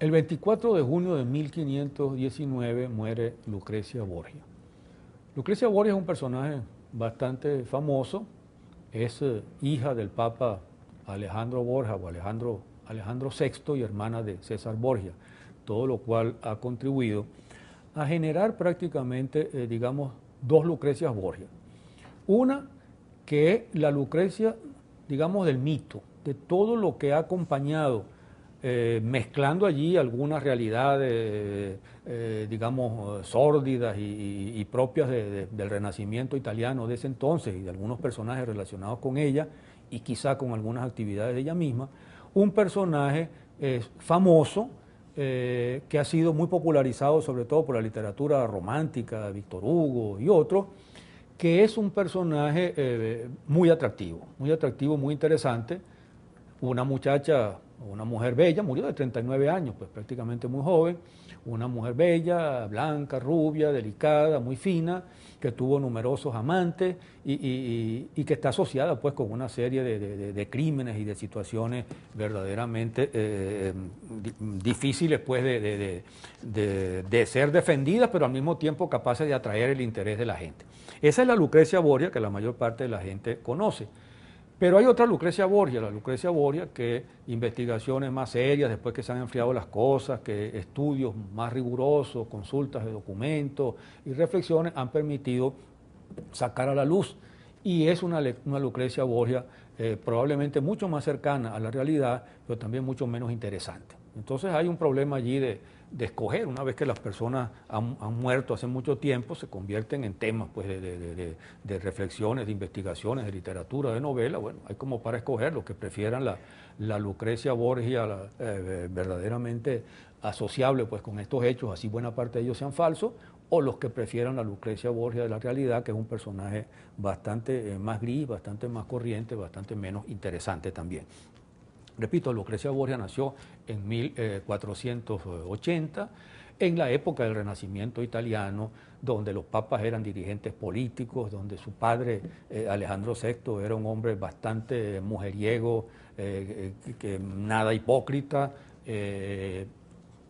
El 24 de junio de 1519 muere Lucrecia Borgia. Lucrecia Borgia es un personaje bastante famoso, es eh, hija del Papa Alejandro Borja o Alejandro, Alejandro VI y hermana de César Borgia, todo lo cual ha contribuido a generar prácticamente, eh, digamos, dos Lucrecias Borgia. Una que es la Lucrecia, digamos, del mito, de todo lo que ha acompañado eh, mezclando allí algunas realidades, eh, digamos, sórdidas y, propias del Renacimiento italiano de ese entonces y de algunos personajes relacionados con ella y quizá con algunas actividades de ella misma, un personaje eh, famoso que ha sido muy popularizado sobre todo por la literatura romántica, Víctor Hugo y otros, que es un personaje muy atractivo, muy atractivo, muy interesante, una muchacha una mujer bella, murió de 39 años, pues prácticamente muy joven, una mujer bella, blanca, rubia, delicada, muy fina, que tuvo numerosos amantes y, que está asociada pues con una serie de, crímenes y de situaciones verdaderamente eh, eh, difíciles pues, de, de, ser defendidas, pero al mismo tiempo capaces de atraer el interés de la gente. Esa es la Lucrecia Boria que la mayor parte de la gente conoce. Pero hay otra Lucrecia Borgia, la Lucrecia Borgia, que investigaciones más serias, después que se han enfriado las cosas, que estudios más rigurosos, consultas de documentos y reflexiones han permitido sacar a la luz. Y es una, Lucrecia Borgia eh, probablemente mucho más cercana a la realidad, pero también mucho menos interesante. Entonces hay un problema allí de, de escoger, una vez que las personas han, muerto hace mucho tiempo, se convierten en temas pues, de, reflexiones, de investigaciones, de literatura, de novela. Bueno, hay como para escoger los que prefieran la, Lucrecia Borgia eh, verdaderamente asociable pues, con estos hechos, así buena parte de ellos sean falsos, o los que prefieran la Lucrecia Borgia de la realidad, que es un personaje bastante eh, más gris, bastante más corriente, bastante menos interesante también. Repito, Lucrecia Borgia nació en 1480, eh, en la época del Renacimiento italiano, donde los papas eran dirigentes políticos, donde su padre, eh, Alejandro VI, era un hombre bastante mujeriego, eh, nada hipócrita,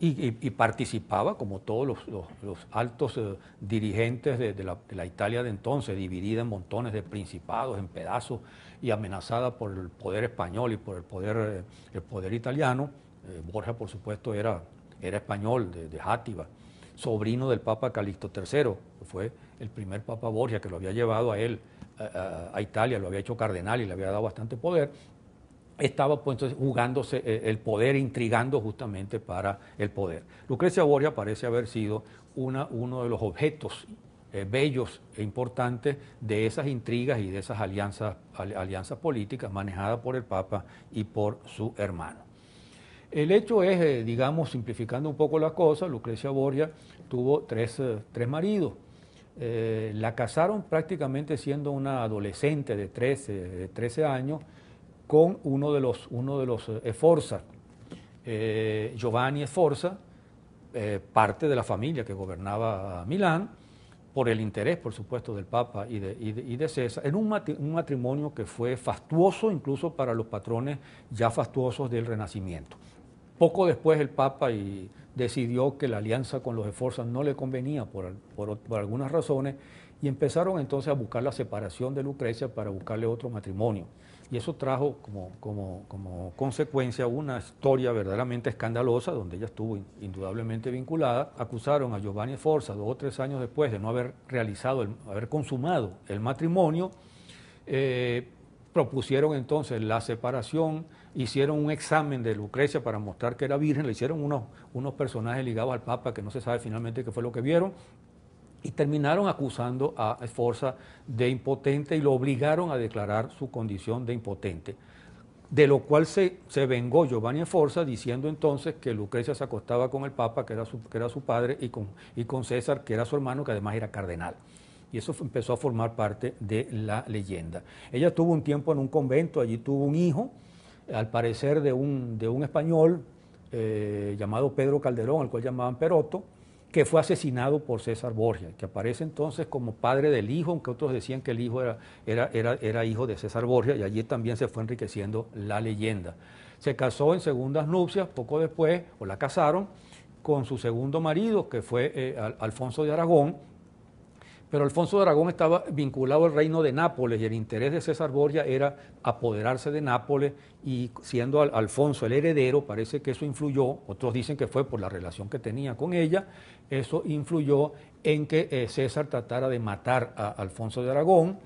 y, participaba, como todos los, altos eh, dirigentes de, la, Italia de entonces, dividida en montones de principados, en pedazos, y amenazada por el poder español y por el poder, eh, el poder italiano. Borgia, eh, Borja, por supuesto, era, era español, de, de Játiva, sobrino del Papa Calixto III, fue el primer Papa Borgia que lo había llevado a él, a Italia, lo había hecho cardenal y le había dado bastante poder, estaba pues, jugándose eh, el poder, intrigando justamente para el poder. Lucrecia Boria parece haber sido uno de los objetos eh, bellos e importantes de esas intrigas y de esas alianzas, políticas manejadas por el Papa y por su hermano. El hecho es, eh, digamos, simplificando un poco la cosa, Lucrecia Borgia tuvo tres, maridos. la casaron prácticamente siendo una adolescente de de 13 años con uno de los, uno de los eh, Esforza, eh, Giovanni Esforza, eh, parte de la familia que gobernaba Milán, por el interés, por supuesto, del Papa y de, y César, en un, matrimonio que fue fastuoso incluso para los patrones ya fastuosos del Renacimiento. Poco después el Papa decidió que la alianza con los Esforza no le convenía por, algunas razones y empezaron entonces a buscar la separación de Lucrecia para buscarle otro matrimonio. Y eso trajo como, como, consecuencia una historia verdaderamente escandalosa, donde ella estuvo indudablemente vinculada. Acusaron a Giovanni Forza dos o tres años después de no haber realizado, haber consumado el matrimonio. Eh, propusieron entonces la separación, hicieron un examen de Lucrecia para mostrar que era virgen, le hicieron unos, unos personajes ligados al Papa que no se sabe finalmente qué fue lo que vieron, y terminaron acusando a Esforza de impotente y lo obligaron a declarar su condición de impotente. De lo cual se, se vengó Giovanni Esforza diciendo entonces que Lucrecia se acostaba con el Papa, que era su, que era su padre, y con, y con César, que era su hermano, que además era cardenal y eso empezó a formar parte de la leyenda. Ella tuvo un tiempo en un convento, allí tuvo un hijo, al parecer de un, de un español eh, llamado Pedro Calderón, al cual llamaban Peroto, que fue asesinado por César Borgia, que aparece entonces como padre del hijo, aunque otros decían que el hijo era, hijo de César Borgia, y allí también se fue enriqueciendo la leyenda. Se casó en segundas nupcias, poco después, o la casaron, con su segundo marido, que fue eh, Alfonso de Aragón, pero Alfonso de Aragón estaba vinculado al reino de Nápoles y el interés de César Borgia era apoderarse de Nápoles y siendo Alfonso el heredero, parece que eso influyó, otros dicen que fue por la relación que tenía con ella, eso influyó en que eh, César tratara de matar a Alfonso de Aragón,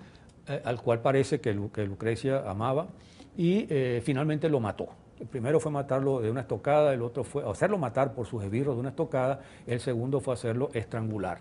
eh, al cual parece que, Lucrecia amaba, y eh, finalmente lo mató. El primero fue matarlo de una estocada, el otro fue hacerlo matar por sus esbirros de una estocada, el segundo fue hacerlo estrangular.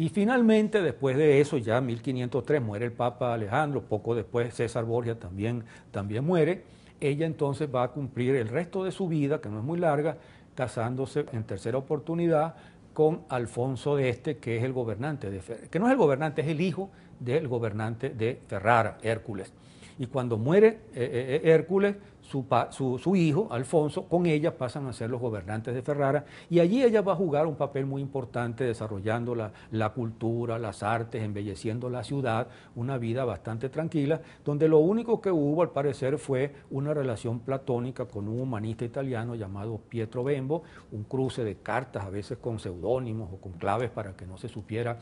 Y finalmente, después de eso, ya en 1503 muere el Papa Alejandro, poco después César Borgia también, también muere. Ella entonces va a cumplir el resto de su vida, que no es muy larga, casándose en tercera oportunidad con Alfonso de Este, que es el gobernante de que no es el gobernante, es el hijo del gobernante de Ferrara, Hércules. Y cuando muere eh, eh, eh, Hércules, su, hijo, Alfonso, con ella pasan a ser los gobernantes de Ferrara y allí ella va a jugar un papel muy importante desarrollando la, la cultura, las artes, embelleciendo la ciudad, una vida bastante tranquila, donde lo único que hubo al parecer fue una relación platónica con un humanista italiano llamado Pietro Bembo, un cruce de cartas a veces con seudónimos o con claves para que no se supiera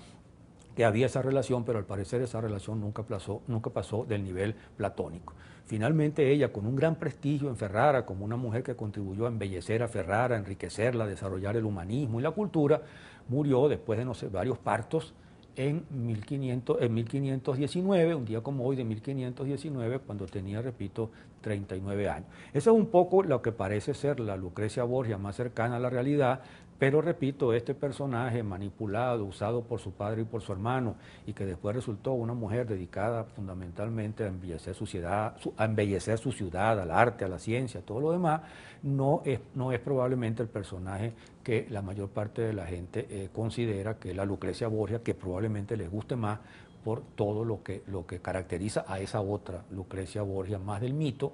que había esa relación, pero al parecer esa relación nunca, nunca pasó del nivel platónico. Finalmente ella, con un gran prestigio en Ferrara, como una mujer que contribuyó a embellecer a Ferrara, a enriquecerla, a desarrollar el humanismo y la cultura, murió después de no sé, varios partos en, en 1519, un día como hoy de 1519, cuando tenía, repito, 39 años. Esa es un poco lo que parece ser la Lucrecia Borgia más cercana a la realidad, pero repito, este personaje manipulado, usado por su padre y por su hermano, y que después resultó una mujer dedicada fundamentalmente a embellecer su ciudad, a embellecer su ciudad, al arte, a la ciencia, todo lo demás, no es, probablemente el personaje que la mayor parte de la gente eh, considera que es la Lucrecia Borgia, que probablemente les guste más por todo lo que, lo que caracteriza a esa otra Lucrecia Borgia, más del mito,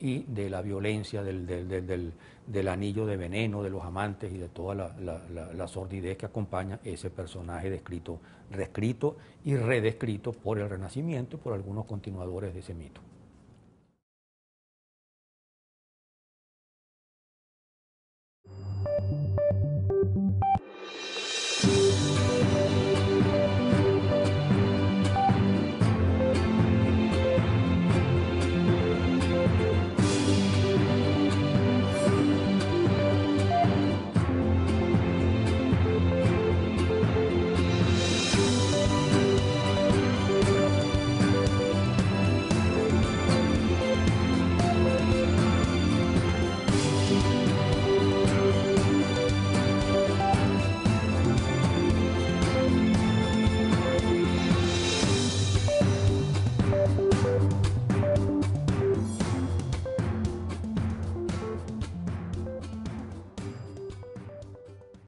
y de la violencia, del, anillo de veneno, de los amantes y de toda la, la, sordidez que acompaña ese personaje descrito, reescrito y redescrito por el Renacimiento y por algunos continuadores de ese mito.